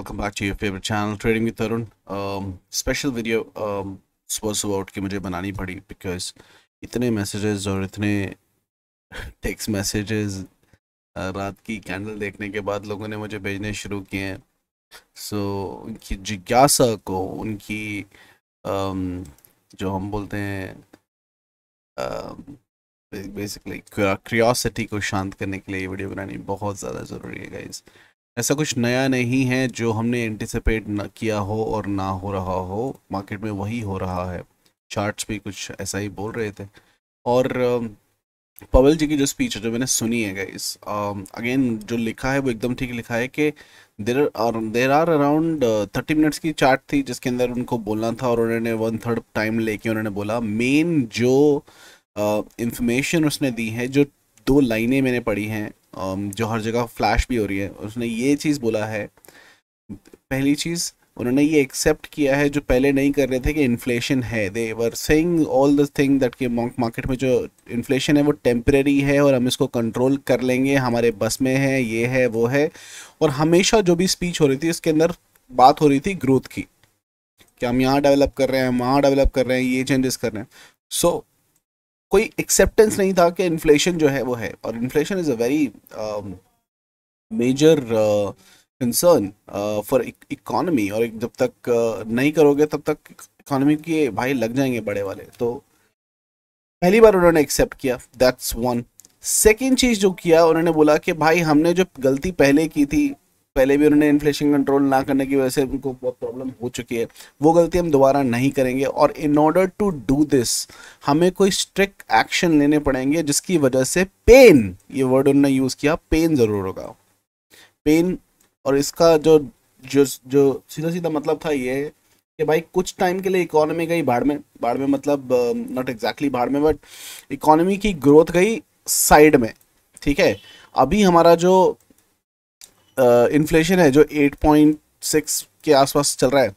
Welcome back to your favourite channel trading with Tarun special video सुबह सुबह उठ के मुझे बनानी पड़ी बिकॉज इतने मैसेजेस और इतने टेक्स्ट मैसेजेस रात की कैंडल देखने के बाद लोगों ने मुझे भेजने शुरू किए हैं सो so, उनकी जिज्ञासा को उनकी um, जो हम बोलते हैं बेसिकली um, क्यूरियोसिटी को शांत करने के लिए ये वीडियो बनानी बहुत ज़्यादा ज़रूरी है गाइज़ ऐसा कुछ नया नहीं है जो हमने एंटिसिपेट ना किया हो और ना हो रहा हो मार्केट में वही हो रहा है चार्ट्स भी कुछ ऐसा ही बोल रहे थे और पवल जी की जो स्पीच है जो मैंने सुनी है गाइस अगेन जो लिखा है वो एकदम ठीक लिखा है कि देर और there are around thirty minutes की चार्ट थी जिसके अंदर उनको बोलना था और उन्होंने वन थर्ड टाइम लेके उन्होंने बोला मेन जो इंफॉर्मेशन uh, उसने दी है जो दो लाइनें मैंने पढ़ी हैं जो हर जगह फ्लैश भी हो रही है उसने ये चीज़ बोला है पहली चीज़ उन्होंने ये एक्सेप्ट किया है जो पहले नहीं कर रहे थे कि इन्फ्लेशन है they were saying all the thing that कि मार्केट में जो इन्फ्लेशन है वो टेम्प्रेरी है और हम इसको कंट्रोल कर लेंगे हमारे बस में है ये है वो है और हमेशा जो भी स्पीच हो रही थी उसके अंदर बात हो रही थी ग्रोथ की कि हम यहाँ डेवलप कर रहे हैं हम वहाँ डेवलप कर रहे हैं ये चेंजेस कर रहे हैं सो so, कोई एक्सेप्टेंस नहीं था कि इन्फ्लेशन जो है वो है और inflation is a very major concern for economy और जब तक uh, नहीं करोगे तब तक इकॉनमी के भाई लग जाएंगे बड़े वाले तो पहली बार उन्होंने एक्सेप्ट किया दैट्स वन सेकेंड चीज़ जो किया उन्होंने बोला कि भाई हमने जो गलती पहले की थी पहले भी उन्होंने इन्फ्लेशन कंट्रोल ना करने की वजह से उनको प्रॉब्लम हो चुकी है वो गलती हम दोबारा नहीं करेंगे और in order to do this हमें कोई स्ट्रिक्ट एक्शन लेने पड़ेंगे जिसकी वजह से पेन ये वर्ड उन्होंने यूज़ किया पेन ज़रूर होगा पेन और इसका जो जो जो सीधा सीधा मतलब था ये कि भाई कुछ टाइम के लिए इकोनॉमी गई बाढ़ में बाढ़ में मतलब नॉट एग्जैक्टली बाढ़ में बट इकोनॉमी की ग्रोथ गई साइड में ठीक है अभी हमारा जो इन्फ्लेशन uh, है जो 8.6 पॉइंट सिक्स के आसपास चल रहा है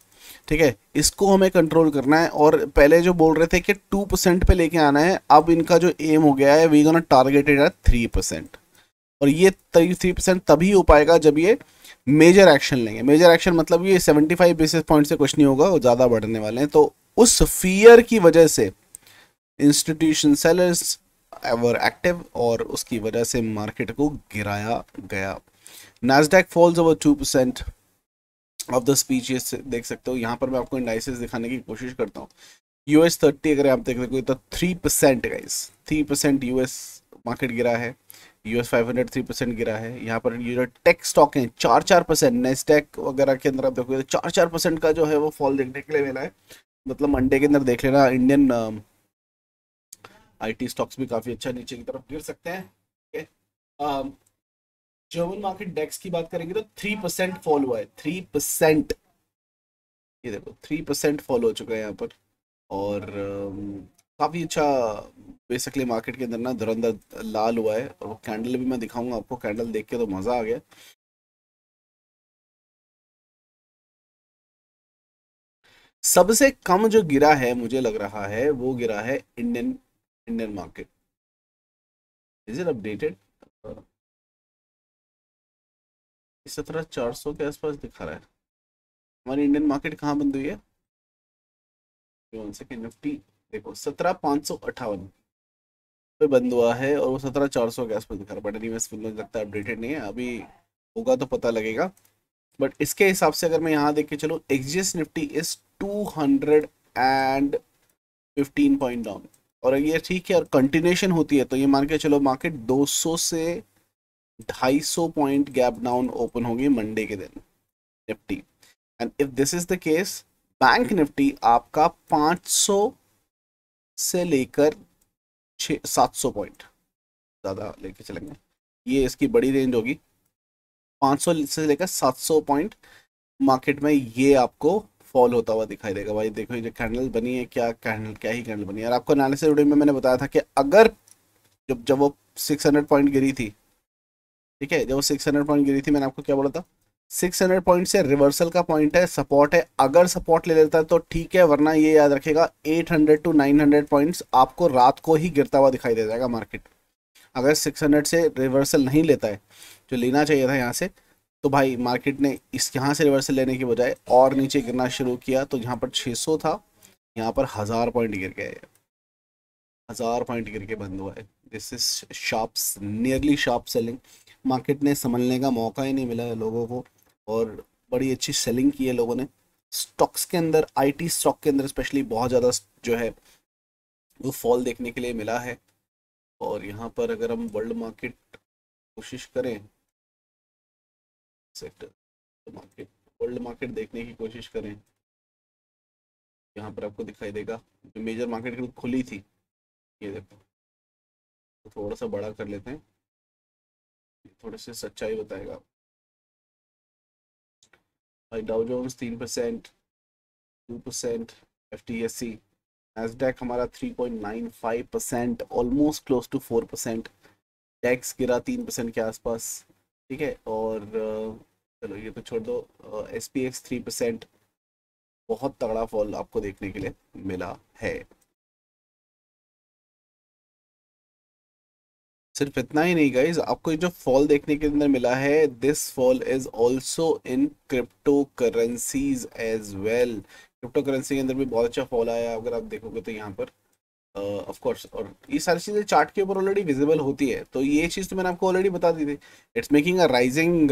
ठीक है इसको हमें कंट्रोल करना है और पहले जो बोल रहे थे कि टू परसेंट पे लेके आना है अब इनका जो एम हो गया है वी गोना टारगेटेड है थ्री परसेंट और ये थ्री परसेंट तभी हो पाएगा जब ये मेजर एक्शन लेंगे मेजर एक्शन मतलब ये सेवेंटी फाइव बेसिस पॉइंट से कुछ नहीं होगा वो ज़्यादा बढ़ने वाले हैं तो उस फियर की वजह से इंस्टीट्यूशन सेलर्स एवर एक्टिव और उसकी वजह से मार्केट को गिराया गया Nasdaq falls over two percent of the speeches देख सकते हो यहाँ पर मैं आपको इंडाइसिस दिखाने की कोशिश करता हूँ यूएस थर्टी अगर आप देख सकते हो तो three percent guys three percent U market गिरा है U S five hundred three percent गिरा है यहाँ पर ये जो टेक स्टॉक हैं चार चार परसेंट नेस्टैक वगैरह के अंदर आप देखोगे तो चार चार परसेंट का जो है वो फॉल देखने के लिए मिला है मतलब मंडे के अंदर देख लेना इंडियन आईटी स्टॉक्स भी काफ़ी अच्छा नीचे की तरफ गिर सकते हैं um, जर्मन मार्केट डेक्स की बात करेंगे तो थ्री परसेंट फॉल हुआ है थ्री परसेंट ये देखो थ्री परसेंट फॉल हो चुका है यहाँ पर और um, काफ़ी अच्छा बेसिकली मार्केट के अंदर ना धुरंधर लाल हुआ है और वो कैंडल भी मैं दिखाऊंगा आपको कैंडल देख के तो मज़ा आ गया सबसे कम जो गिरा है मुझे लग रहा है वो गिरा है Indian Indian market is it updated तरह चार सौ के आसपास दिखा रहा है हमारी इंडियन मार्केट कहाँ बंद हुई है निफ्टी देखो सत्रह पाँच सौ अट्ठावन पे बंद हुआ है और वो सत्रह चार सौ के आसपास दिखा रहा है बट एनी मुझे लगता है अपडेटेड नहीं है अभी होगा तो पता लगेगा बट इसके हिसाब से अगर मैं यहाँ देख के चलूँ एक्जियस Nifty is two hundred and fifteen point down और ये ठीक है और कंटिन्यूशन होती है तो ये मान के चलो मार्केट दो सौ से 250 पॉइंट गैप डाउन ओपन होंगे मंडे के दिन Nifty and if this is the case bank Nifty आपका 500 से लेकर छ सात सौ पॉइंट ज़्यादा लेके चलेंगे ये इसकी बड़ी रेंज होगी 500 से लेकर 700 पॉइंट मार्केट में ये आपको फॉल होता हुआ दिखाई देगा भाई देखो ये जो कैंडल बनी है क्या कैंडल क्या ही कैंडल बनी है और आपको एनालिसिस वीडियो में मैंने बताया था कि अगर जब जब वो 600 पॉइंट गिरी थी ठीक है जब सिक्स हंड्रेड पॉइंट गिरी थी मैंने आपको क्या बोला था सिक्स हंड्रेड पॉइंट से रिवर्सल का पॉइंट है सपोर्ट है अगर सपोर्ट ले लेता है तो ठीक है वरना ये याद रखेगा eight hundred to nine hundred points आपको रात को ही गिरता हुआ दिखाई दे जाएगा मार्केट अगर सिक्स हंड्रेड से रिवर्सल नहीं लेता है जो लेना चाहिए था यहाँ से तो भाई मार्केट ने इस यहाँ से रिवर्सल लेने के बजाय और नीचे गिरना शुरू किया तो यहाँ पर 600 था यहाँ पर हज़ार पॉइंट गिर गए हज़ार पॉइंट गिर के बंद हुआ है this is sharp nearly sharp selling market ने संभलने का मौका ही नहीं मिला है लोगों को और बड़ी अच्छी सेलिंग की है लोगों ने स्टॉक्स के अंदर आईटी स्टॉक के अंदर स्पेशली बहुत ज़्यादा जो है वो फॉल देखने के लिए मिला है और यहाँ पर अगर हम वर्ल्ड मार्केट कोशिश करें सेक्टर मार्केट वर्ल्ड मार्केट देखने की कोशिश करें यहाँ पर आपको दिखाई देगा जो मेजर मार्केट खुली थी ये देखो तो थोड़ा सा बड़ा कर लेते हैं थोड़े से सच्चाई बताएगा भाई डाउ जोन्स तीन percent two percent F T S C एसडेक हमारा three point nine five percent almost close to four percent टैक्स गिरा तीन परसेंट के आसपास ठीक है और चलो ये तो छोड़ दो S P X three percent बहुत तगड़ा फॉल आपको देखने के लिए मिला है सिर्फ इतना ही नहीं गाइज आपको जो फॉल देखने के अंदर मिला है this fall is also in crypto currencies as well crypto currency के अंदर भी बहुत अच्छा फॉल आया अगर आप देखोगे तो यहाँ पर ऑफ uh, कोर्स और ये सारी चीज़ें चार्ट के ऊपर ऑलरेडी विजिबल होती है तो ये चीज़ तो मैंने आपको ऑलरेडी बता दी थी it's making a rising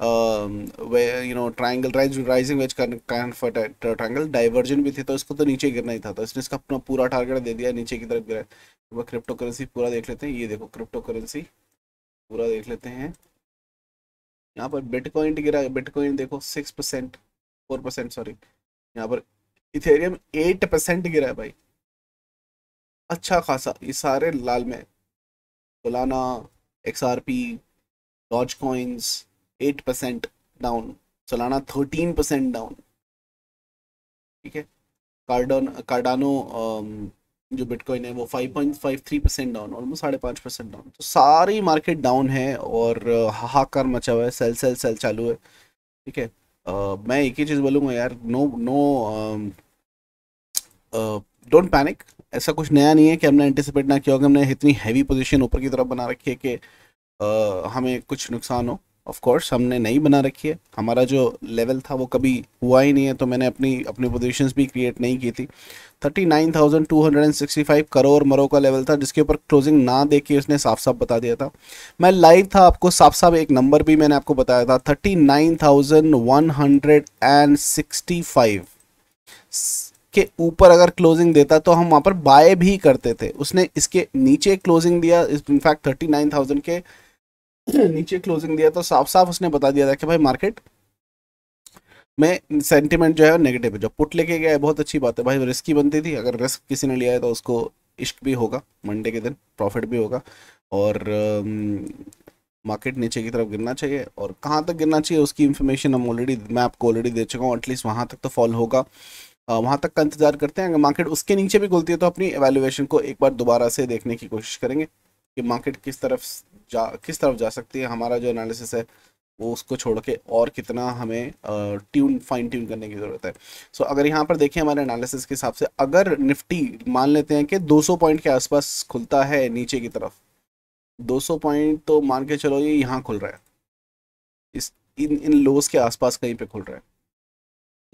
um, where you know triangle rising wedge comfort at triangle divergent भी थे तो इसको तो नीचे गिरना ही था तो इसने इसका अपना पूरा टारगेट दे दिया नीचे की तरफ गिरा तो वह क्रिप्टो करेंसी पूरा देख लेते हैं ये देखो क्रिप्टो करेंसी पूरा देख लेते हैं यहाँ पर बिटकॉइन गिरा बिटकॉइन देखो six percent four percent sorry यहाँ पर इथेरियम एट परसेंट गिरा है भाई अच्छा खासा ये सारे लाल में बुलाना एक्स आर पी लॉज coins eight percent down Solana thirteen percent down ठीक है कार्डन कार्डानो um, जो बिटकॉइन है वो five point five three percent down almost साढ़े पाँच परसेंट डाउन तो सारी मार्केट डाउन है और uh, हाहाकार मचा हुआ है सेल सेल सेल चालू है ठीक है uh, मैं एक ही चीज़ बोलूँगा यार नो नो डोंट पैनिक ऐसा कुछ नया नहीं है कि हमने एंटिसिपेट ना किया होगा हमने इतनी हैवी पोजिशन ऊपर की तरफ बना रखी है कि uh, हमें कुछ नुकसान हो ऑफ कोर्स हमने नहीं बना रखी है हमारा जो लेवल था वो कभी हुआ ही नहीं है तो मैंने अपनी अपनी पोजीशंस भी क्रिएट नहीं की थी 39,265 करोड़ मरो का लेवल था जिसके ऊपर क्लोजिंग ना देख के उसने साफ साफ बता दिया था मैं लाइव था आपको साफ साफ एक नंबर भी मैंने आपको बताया था 39,165 के ऊपर अगर क्लोजिंग देता तो हम वहाँ पर बाय भी करते थे उसने इसके नीचे क्लोजिंग दिया इनफैक्ट थाउजेंड के नीचे क्लोजिंग दिया तो साफ साफ उसने बता दिया था कि भाई मार्केट में सेंटिमेंट जो है नेगेटिव है जो पुट लेके गया है बहुत अच्छी बात है भाई रिस्क ही बनती थी अगर रिस्क किसी ने लिया है तो उसको इश्क भी होगा मंडे के दिन प्रॉफिट भी होगा और मार्केट नीचे की तरफ गिरना चाहिए और कहाँ तक गिरना चाहिए उसकी इन्फॉर्मेशन हम ऑलरेडी मैं आपको ऑलरेडी दे चुका हूँ एटलीस्ट वहाँ तक तो फॉल होगा वहाँ तक का इंतजार करते हैं अगर मार्केट उसके नीचे भी खुलती है तो अपनी एवेल्युएशन को एक बार दोबारा से देखने की कोशिश करेंगे कि मार्केट किस तरफ जा किस तरफ जा सकती है हमारा जो एनालिसिस है वो उसको छोड़ के और कितना हमें ट्यून फाइन ट्यून करने की ज़रूरत है सो so, अगर यहाँ पर देखें हमारे एनालिसिस के हिसाब से अगर निफ्टी मान लेते हैं कि 200 पॉइंट के आसपास खुलता है नीचे की तरफ 200 पॉइंट तो मान के चलो ये यहाँ खुल रहा है इस इन इन लोस के आसपास कहीं पे खुल रहा है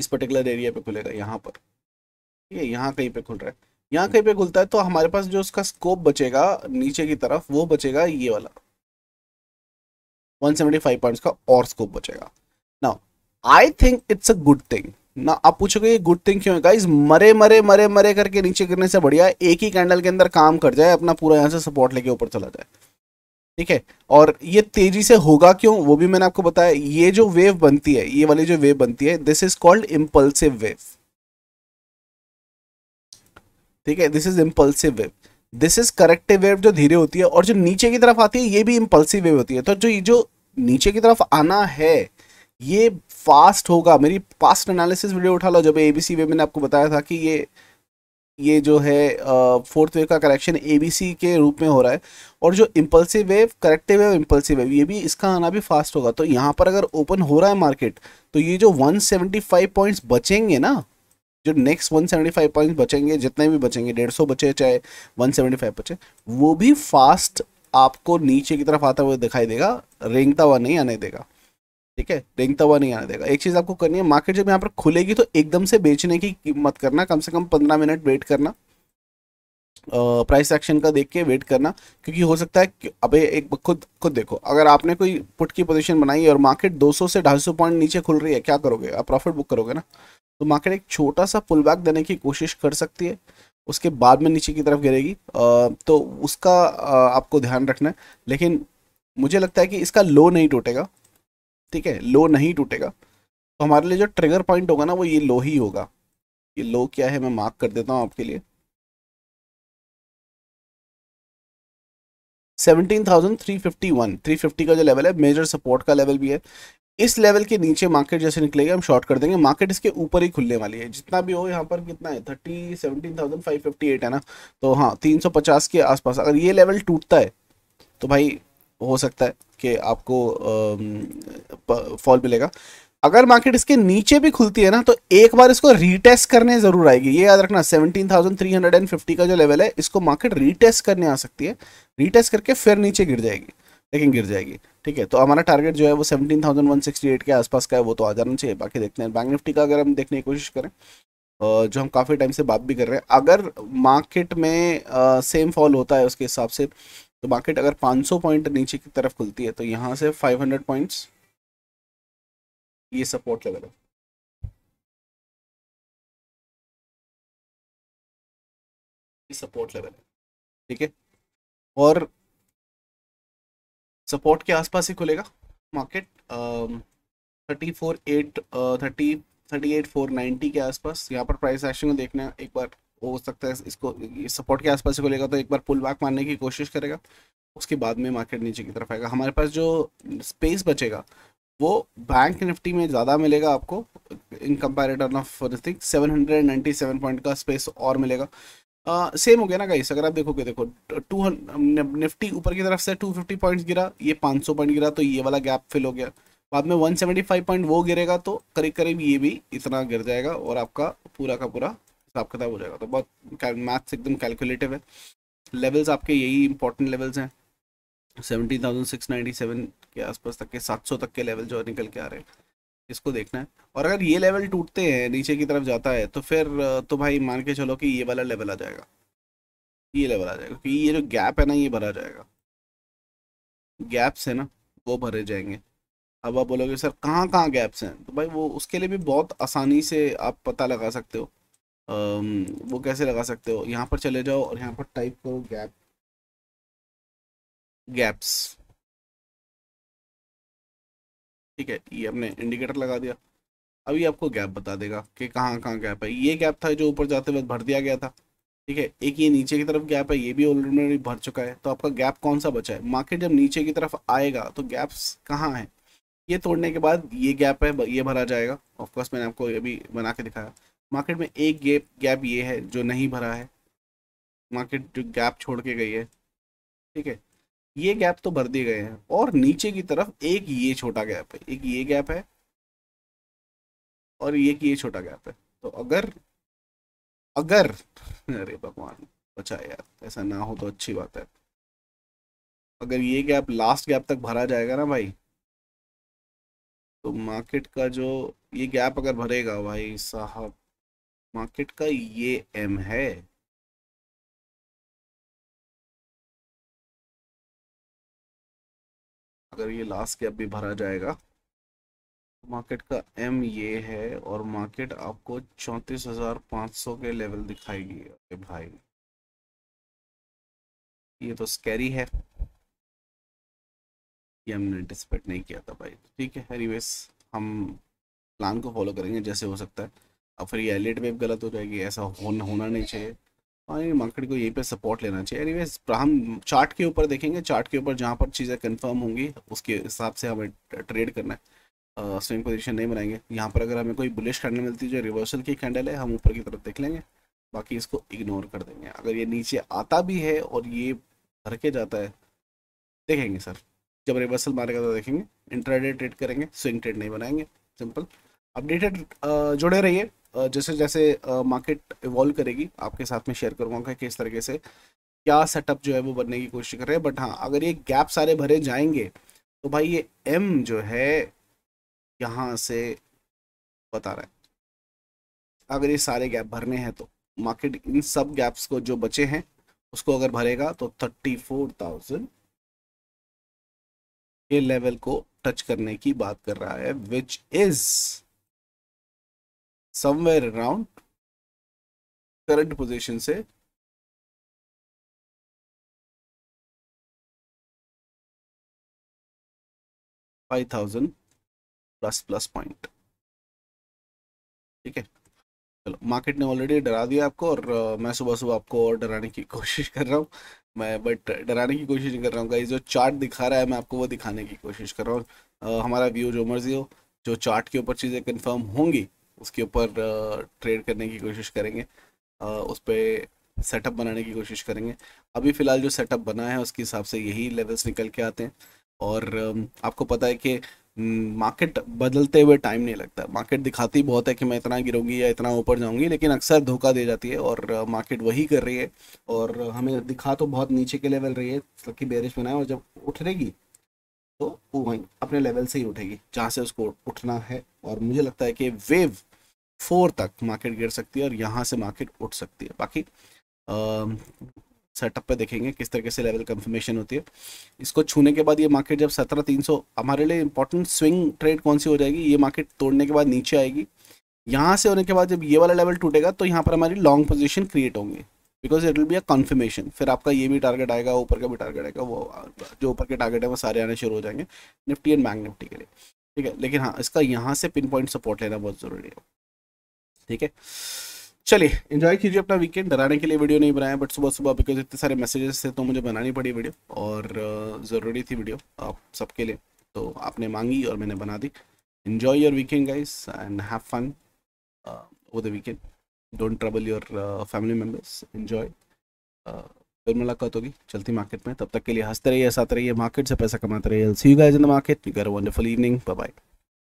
इस पर्टिकुलर एरिया पे खुलेगा यहाँ पर ठीक यह यहाँ कहीं पर खुल रहा है यहाँ हम्म। कहीं पे खुलता है तो हमारे पास जो उसका स्कोप बचेगा नीचे की तरफ वो बचेगा ये वाला 175 पॉइंट्स का और स्कोप बचेगा ना I think it's a good thing ना आप पूछोगे ये गुड थिंग क्यों है गाइज मरे मरे मरे मरे करके नीचे गिरने से बढ़िया एक ही कैंडल के अंदर काम कर जाए अपना पूरा यहाँ से सपोर्ट लेके ऊपर चला जाए ठीक है और ये तेजी से होगा क्यों वो भी मैंने आपको बताया ये जो वेव बनती है ये वाली जो वेव बनती है this is called impulsive wave ठीक है this is impulsive wave this is corrective wave जो धीरे होती है और जो नीचे की तरफ आती है ये भी इम्पल्सिव वेव होती है तो जो ये जो नीचे की तरफ आना है ये फास्ट होगा मेरी फास्ट एनालिसिस वीडियो उठा लो जब ए बी सी वेव मैंने आपको बताया था कि ये ये जो है फोर्थ वेव का करेक्शन ए बी सी के रूप में हो रहा है और जो impulsive wave corrective wave impulsive wave ये भी इसका आना भी फास्ट होगा तो यहाँ पर अगर ओपन हो रहा है मार्केट तो ये जो 175 पॉइंट्स बचेंगे ना जो नेक्स्ट वन फाइव पॉइंट बचेंगे जितने भी बचेंगे सौ बचे चाहे फाइव बचे वो भी फास्ट आपको नीचे की तरफ आता हुआ दिखाई देगा रेंगता हुआ नहीं आने देगा ठीक है रेंगता हुआ नहीं आने देगा एक चीज़ आपको करनी है मार्केट जब यहाँ पर खुलेगी तो एकदम से बेचने की कीमत करना कम से कम पंद्रह मिनट वेट करना प्राइस एक्शन का देख के वेट करना क्योंकि हो सकता है कि अबे एक खुद खुद देखो अगर आपने कोई पुट की पोजीशन बनाई और मार्केट 200 से 250 पॉइंट नीचे खुल रही है क्या करोगे आप प्रॉफिट बुक करोगे ना तो मार्केट एक छोटा सा पुल बैक देने की कोशिश कर सकती है उसके बाद में नीचे की तरफ गिरेगी तो उसका आपको ध्यान रखना है लेकिन मुझे लगता है कि इसका लो नहीं टूटेगा ठीक है लो नहीं टूटेगा तो हमारे लिए जो ट्रिगर पॉइंट होगा ना वो ये लो ही होगा ये लो क्या है मैं मार्क कर देता हूँ आपके लिए seventeen thousand three fifty one three fifty का जो लेवल है मेजर सपोर्ट का लेवल भी है इस लेवल के नीचे मार्केट जैसे निकलेगा हम शॉर्ट कर देंगे मार्केट इसके ऊपर ही खुलने वाली है जितना भी हो यहाँ पर कितना है thirty seventeen thousand five fifty eight है ना तो हाँ तीन सौ पचास के आसपास अगर ये लेवल टूटता है तो भाई हो सकता है कि आपको फॉल मिलेगा अगर मार्केट इसके नीचे भी खुलती है ना तो एक बार इसको रीटेस्ट करने जरूर आएगी ये याद रखना seventeen thousand three hundred and fifty का जो लेवल है इसको मार्केट रीटेस्ट करने आ सकती है रीटेस्ट करके फिर नीचे गिर जाएगी लेकिन गिर जाएगी ठीक है तो हमारा टारगेट जो है वो 17,168 के आसपास का है वो तो आ जाना चाहिए बाकी देखते हैं बैंक निफ्टी का अगर हम देखने की कोशिश करें जो हम काफ़ी टाइम से बात भी कर रहे हैं अगर मार्केट में आ, सेम फॉल होता है उसके हिसाब से तो मार्केट अगर 500 पॉइंट नीचे की तरफ खुलती है तो यहाँ से 500 पॉइंट्स ये सपोर्ट लेवल है सपोर्ट लेवल है ठीक है और सपोर्ट के आसपास ही खुलेगा market thirty four eight thirty thirty eight four ninety के आसपास यहाँ पर प्राइस एक्शन को देखना एक बार हो सकता है इसको सपोर्ट के आसपास ही खुलेगा तो एक बार पुल बैक मारने की कोशिश करेगा उसके बाद में मार्केट नीचे की तरफ आएगा हमारे पास जो स्पेस बचेगा वो बैंक निफ्टी में ज़्यादा मिलेगा आपको in comparison of thing seven hundred ninety seven point का स्पेस और मिलेगा सेम हो गया ना गाइस अगर आप देखोगे देखो टू निफ्टी ऊपर की तरफ से 250 पॉइंट्स गिरा ये 500 पॉइंट गिरा तो ये वाला गैप फिल हो गया बाद में 175 पॉइंट वो गिरेगा तो करीब करीब ये भी इतना गिर जाएगा और आपका पूरा का पूरा हिसाब किताब हो जाएगा तो बहुत मैथ्स एकदम कैलकुलेटिव है लेवल्स आपके यही इंपॉर्टेंट लेवल्स हैं सेवन के आसपास तक के सौ तक के लेवल जो निकल के आ रहे हैं इसको देखना है और अगर ये लेवल टूटते हैं नीचे की तरफ जाता है तो फिर तो भाई मान के चलो कि ये वाला लेवल आ जाएगा ये लेवल आ जाएगा क्योंकि ये जो गैप है ना ये भरा जाएगा गैप्स है ना वो भरे जाएंगे अब आप बोलोगे सर कहाँ कहाँ गैप्स हैं तो भाई वो उसके लिए भी बहुत आसानी से आप पता लगा सकते हो वो कैसे लगा सकते हो यहाँ पर चले जाओ और यहाँ पर टाइप करो गैप गैप्स ठीक है ये आपने इंडिकेटर लगा दिया अभी आपको गैप बता देगा कि कहाँ कहाँ गैप है ये गैप था जो ऊपर जाते वक्त भर दिया गया था ठीक है एक ये नीचे की तरफ गैप है ये भी ऑलरेडी भर चुका है तो आपका गैप कौन सा बचा है मार्केट जब नीचे की तरफ आएगा तो गैप्स कहाँ हैं ये तोड़ने के बाद ये गैप है ये भरा जाएगा ऑफकोर्स मैंने आपको ये भी बना के दिखाया मार्केट में एक गैप गैप ये है जो नहीं भरा है मार्केट जो गैप छोड़ के गई है ठीक है ये गैप तो भर दिए गए हैं और नीचे की तरफ एक ये छोटा गैप है एक ये गैप है और ये ये छोटा गैप है तो अगर अगर अरे भगवान बचा यार ऐसा ना हो तो अच्छी बात है अगर ये गैप लास्ट गैप तक भरा जाएगा ना भाई तो मार्केट का जो ये गैप अगर भरेगा भाई साहब मार्केट का ये एम है अगर ये लास्ट कैप भी भरा जाएगा मार्केट का एम ये है और मार्केट आपको चौंतीस हजार पाँच सौ के लेवल दिखाएगी अरे भाई ये तो स्कैरी है ये हमने एंटिसिपेट नहीं किया था भाई ठीक है एनीवेज हम प्लान को फॉलो करेंगे जैसे हो सकता है अब फिर ये एलिट वेब गलत हो जाएगी ऐसा होना होना नहीं चाहिए और हाँ, मार्केट को यहीं पे सपोर्ट लेना चाहिए एनी हम चार्ट के ऊपर देखेंगे चार्ट के ऊपर जहाँ पर चीज़ें कंफर्म होंगी उसके हिसाब से हमें ट्रेड करना है स्विंग पोजीशन नहीं बनाएंगे यहाँ पर अगर हमें कोई बुलिश कैंडल मिलती है जो रिवर्सल की कैंडल है हम ऊपर की तरफ देख लेंगे बाकी इसको इग्नोर कर देंगे अगर ये नीचे आता भी है और ये भर के जाता है देखेंगे सर जब रिवर्सल मारेगा तो देखेंगे इंटरडेट ट्रेड करेंगे स्विंग ट्रेड नहीं बनाएंगे सिंपल अपडेटेड जुड़े रहिए जैसे जैसे मार्केट इवॉल्व करेगी आपके साथ में शेयर करूँगा किस तरीके से क्या सेटअप जो है वो बनने की कोशिश कर रहे हैं बट हाँ अगर ये गैप सारे भरे जाएंगे तो भाई ये एम जो है यहाँ से बता रहा है अगर ये सारे गैप भरने हैं तो मार्केट इन सब गैप्स को जो बचे हैं उसको अगर भरेगा तो थर्टी फोर थाउजेंड ये लेवल को टच करने की बात कर रहा है which is somewhere around current position से five thousand plus plus point ठीक है चलो मार्केट ने ऑलरेडी डरा दिया आपको और मैं सुबह सुबह आपको और डराने की कोशिश कर रहा हूँ मैं बट डराने की कोशिश नहीं कर रहा हूँ गाइस जो चार्ट दिखा रहा है मैं आपको वो दिखाने की कोशिश कर रहा हूँ हमारा व्यू जो मर्जी हो जो चार्ट के ऊपर चीज़ें कंफर्म होंगी उसके ऊपर ट्रेड करने की कोशिश करेंगे उस पर सेटअप बनाने की कोशिश करेंगे अभी फ़िलहाल जो सेटअप बना है उसके हिसाब से यही लेवल्स निकल के आते हैं और आपको पता है कि मार्केट बदलते हुए टाइम नहीं लगता मार्केट दिखाती बहुत है कि मैं इतना गिरूंगी या इतना ऊपर जाऊंगी लेकिन अक्सर धोखा दे जाती है और मार्केट वही कर रही है और हमें दिखा तो बहुत नीचे के लेवल रही है मतलब कि बेरिश बनाए और जब उठेगी तो वो वहीं अपने लेवल से ही उठेगी जहाँ से उसको उठना है और मुझे लगता है कि वेव फोर तक मार्केट गिर सकती है और यहाँ से मार्केट उठ सकती है बाकी सेटअप पे देखेंगे किस तरीके से लेवल कंफर्मेशन होती है इसको छूने के बाद ये मार्केट जब सत्रह तीन सौ हमारे लिए इंपॉर्टेंट स्विंग ट्रेड कौन सी हो जाएगी ये मार्केट तोड़ने के बाद नीचे आएगी यहाँ से होने के बाद जब ये वाला लेवल टूटेगा तो यहाँ पर हमारी लॉन्ग पोजिशन क्रिएट होंगे because it will be a confirmation फिर आपका ये भी टारगेट आएगा ऊपर का भी टारगेट आएगा वो जो ऊपर के टारगेट है वो सारे आने शुरू हो जाएंगे निफ्टी एंड बैंक निफ्टी के लिए ठीक है लेकिन हाँ इसका यहाँ से पिन पॉइंट सपोर्ट लेना बहुत ज़रूरी है ठीक है चलिए इन्जॉय कीजिए अपना वीकेंड डराने के लिए वीडियो नहीं बनाया बट सुबह सुबह बिकॉज इतने सारे मैसेजेस थे तो मुझे बनानी पड़ी वीडियो और ज़रूरी थी वीडियो आप सबके लिए तो आपने मांगी और मैंने बना दी enjoy your weekend guys and have fun over the weekend don't trouble your family members enjoy फिर मुलाकात होगी चलती मार्केट में तब तक के लिए हंसते रहिए हंसाते रहिए मार्केट से पैसा कमाते रहिए see you guys in the market you गैर वंडरफुल इवनिंग बाय बाय